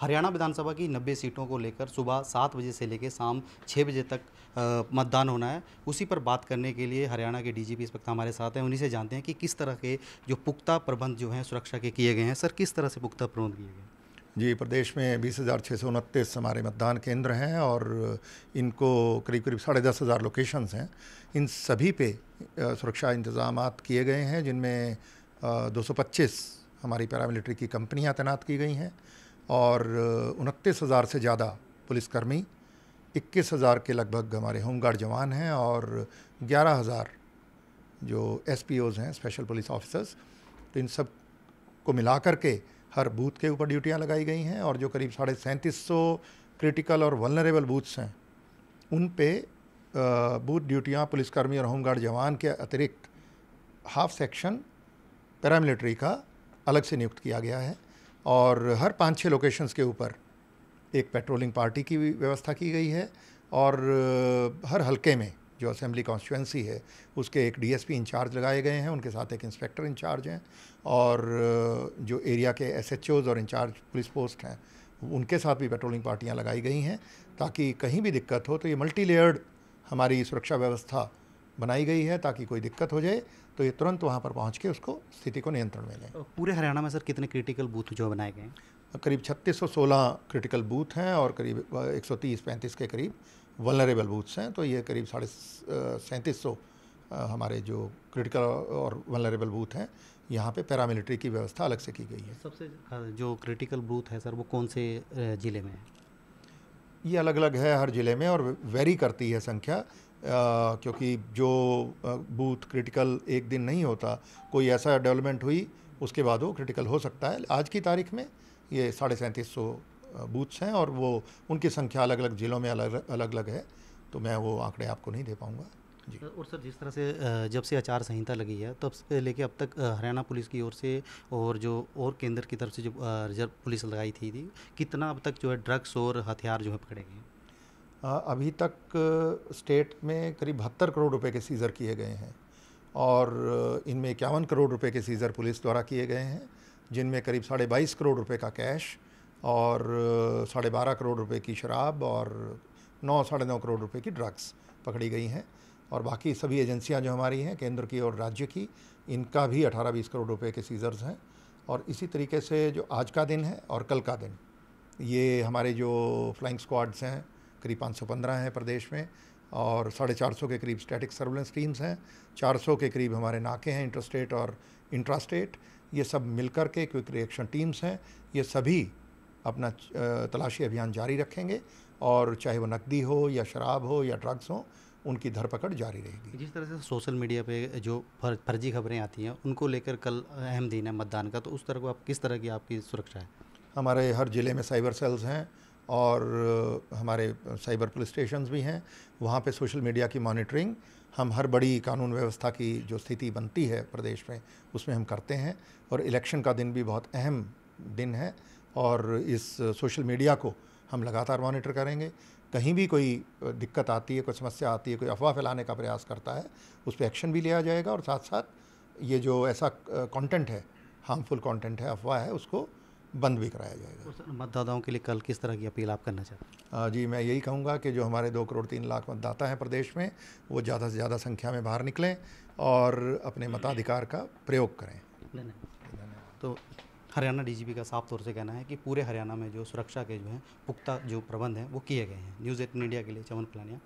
हरियाणा विधानसभा की 90 सीटों को लेकर सुबह सात बजे से लेकर शाम छः बजे तक मतदान होना है उसी पर बात करने के लिए हरियाणा के डीजीपी इस वक्त हमारे साथ हैं उन्हीं से जानते हैं कि किस तरह के जो पुख्ता प्रबंध जो हैं सुरक्षा के किए गए हैं सर किस तरह से पुख्ता प्रबंध किए गए जी प्रदेश में बीस हज़ार छः सौ उनतीस हमारे मतदान केंद्र हैं और इनको करीब करीब साढ़े दस हज़ार लोकेशंस हैं इन सभी पे सुरक्षा इंतजाम किए गए हैं जिनमें दो सौ पच्चीस हमारी पैरामिलिट्री की कंपनियां तैनात की गई हैं और उनतीस हज़ार से ज़्यादा पुलिसकर्मी इक्कीस हज़ार के लगभग हमारे होमगार्ड जवान हैं और ग्यारह हज़ार जो एस पी ओज़ हैं स्पेशल पुलिस ऑफिसर्स तो इन सब को मिला के हर बूथ के ऊपर ड्यूटियाँ लगाई गई हैं और जो करीब साढ़े सैंतीस सौ क्रिटिकल और वलनरेबल बूथ्स हैं उन पे बूथ ड्यूटियाँ पुलिसकर्मी और होमगार्ड जवान के अतिरिक्त हाफ सेक्शन पैरामिलिट्री का अलग से नियुक्त किया गया है और हर पाँच छः लोकेशंस के ऊपर एक पेट्रोलिंग पार्टी की व्यवस्था की गई है और हर हलके में जो असेंबली कॉन्स्टिट्यूंसी है उसके एक डीएसपी इंचार्ज लगाए गए हैं उनके साथ एक इंस्पेक्टर इंचार्ज हैं और जो एरिया के एसएचओज और इंचार्ज पुलिस पोस्ट हैं उनके साथ भी पेट्रोलिंग पार्टियाँ लगाई गई हैं ताकि कहीं भी दिक्कत हो तो ये मल्टी लेयर्ड हमारी सुरक्षा व्यवस्था बनाई गई है ताकि कोई दिक्कत हो जाए तो ये तुरंत वहाँ पर पहुँच के उसको स्थिति को नियंत्रण में लें पूरे हरियाणा में सर कितने क्रिटिकल बूथ जो बनाए गए हैं करीब छत्तीस क्रिटिकल बूथ हैं और करीब एक सौ के करीब वलरेबल बूथ्स हैं तो ये करीब साढ़े सैंतीस सौ हमारे जो क्रिटिकल और वनरेबल बूथ हैं यहाँ पे पैरामिलिट्री की व्यवस्था अलग से की गई है सबसे जो क्रिटिकल बूथ है सर वो कौन से ज़िले में है ये अलग अलग है हर ज़िले में और वेरी करती है संख्या क्योंकि जो बूथ क्रिटिकल एक दिन नहीं होता कोई ऐसा डेवलपमेंट हुई उसके बाद वो क्रिटिकल हो सकता है आज की तारीख में ये साढ़े सैंतीस सौ बूथ्स हैं और वो उनकी संख्या अलग अलग ज़िलों में अलग अलग अलग है तो मैं वो आंकड़े आपको नहीं दे पाऊँगा जी और सर जिस तरह से जब से आचार संहिता लगी है तब से लेके अब तक हरियाणा पुलिस की ओर से और जो और केंद्र की तरफ से जो रिजर्व पुलिस लगाई थी, थी कितना अब तक जो है ड्रग्स और हथियार जो है पकड़े गए अभी तक स्टेट में करीब बहत्तर करोड़ रुपए के सीज़र किए गए हैं और इनमें इक्यावन करोड़ रुपए के सीज़र पुलिस द्वारा किए गए हैं जिनमें करीब साढ़े बाईस करोड़ रुपए का कैश और साढ़े बारह करोड़ रुपए की शराब और नौ साढ़े नौ करोड़ रुपए की ड्रग्स पकड़ी गई हैं और बाकी सभी एजेंसियां जो हमारी हैं केंद्र की और राज्य की इनका भी अठारह बीस करोड़ रुपये के सीज़र्स हैं और इसी तरीके से जो आज का दिन है और कल का दिन ये हमारे जो फ्लाइंग स्क्वाड्स हैं करीब 515 हैं प्रदेश में और साढ़े चार सौ के करीब स्टैटिक सर्वेलेंस टीम्स हैं 400 के करीब हमारे नाके हैं इंटरस्टेट और इंट्रास्टेट ये सब मिलकर के क्विक रिएक्शन टीम्स हैं ये सभी अपना तलाशी अभियान जारी रखेंगे और चाहे वो नकदी हो या शराब हो या ड्रग्स हो उनकी धरपकड़ जारी रहेगी जिस तरह से सोशल मीडिया पे जो फर, फर्जी खबरें आती हैं उनको लेकर कल अहम दिन है मतदान का तो उस तरह को आप किस तरह की आपकी सुरक्षा है हमारे हर ज़िले में साइबर सेल्स हैं और हमारे साइबर पुलिस स्टेशन भी हैं वहाँ पे सोशल मीडिया की मॉनिटरिंग हम हर बड़ी कानून व्यवस्था की जो स्थिति बनती है प्रदेश में उसमें हम करते हैं और इलेक्शन का दिन भी बहुत अहम दिन है और इस सोशल मीडिया को हम लगातार मॉनिटर करेंगे कहीं भी कोई दिक्कत आती है कोई समस्या आती है कोई अफवाह फैलाने का प्रयास करता है उस पर एक्शन भी लिया जाएगा और साथ साथ ये जो ऐसा कंटेंट है हार्मफुल कंटेंट है अफवाह है उसको बंद भी कराया जाएगा तो मतदाताओं के लिए कल किस तरह की अपील आप करना चाहते हैं जी मैं यही कहूँगा कि जो हमारे दो करोड़ तीन लाख मतदाता हैं प्रदेश में वो ज़्यादा से ज़्यादा संख्या में बाहर निकलें और अपने मताधिकार का प्रयोग करें तो हरियाणा डीजीपी का साफ तौर से कहना है कि पूरे हरियाणा में जो सुरक्षा के जो हैं पुख्ता जो प्रबंध हैं वो किए गए हैं न्यूज़ एट इंडिया के लिए चमन पलानिया